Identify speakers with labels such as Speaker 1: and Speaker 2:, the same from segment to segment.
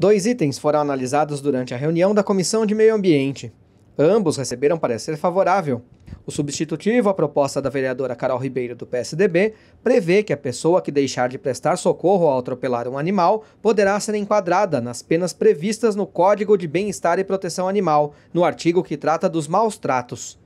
Speaker 1: Dois itens foram analisados durante a reunião da Comissão de Meio Ambiente. Ambos receberam parecer favorável. O substitutivo à proposta da vereadora Carol Ribeiro do PSDB prevê que a pessoa que deixar de prestar socorro ao atropelar um animal poderá ser enquadrada nas penas previstas no Código de Bem-Estar e Proteção Animal, no artigo que trata dos maus tratos.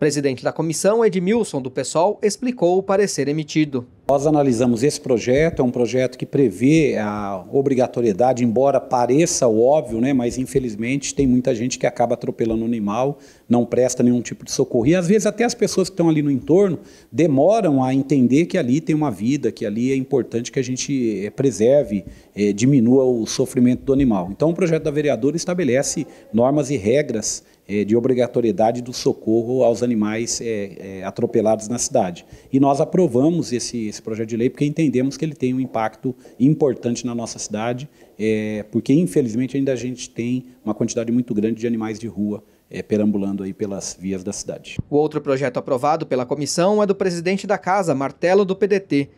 Speaker 1: Presidente da comissão, Edmilson do PSOL, explicou o parecer emitido. Nós analisamos esse projeto, é um projeto que prevê a obrigatoriedade,
Speaker 2: embora pareça óbvio, né, mas infelizmente tem muita gente que acaba atropelando o animal, não presta nenhum tipo de socorro. E às vezes até as pessoas que estão ali no entorno demoram a entender que ali tem uma vida, que ali é importante que a gente eh, preserve, é, diminua o sofrimento do animal. Então o projeto da vereadora estabelece normas e regras é, de obrigatoriedade do socorro aos animais é, é, atropelados na cidade. E nós aprovamos esse, esse, projeto de lei porque entendemos que ele tem um impacto importante na nossa cidade, é, porque infelizmente ainda a gente tem uma quantidade muito grande de animais de rua é, perambulando aí pelas vias da cidade.
Speaker 1: O outro projeto aprovado pela comissão é do presidente da casa, Martelo do PDT,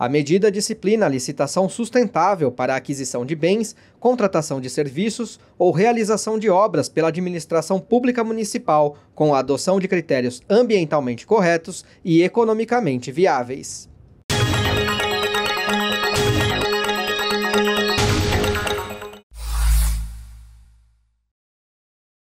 Speaker 1: a medida disciplina a licitação sustentável para a aquisição de bens, contratação de serviços ou realização de obras pela administração pública municipal, com a adoção de critérios ambientalmente corretos e economicamente viáveis.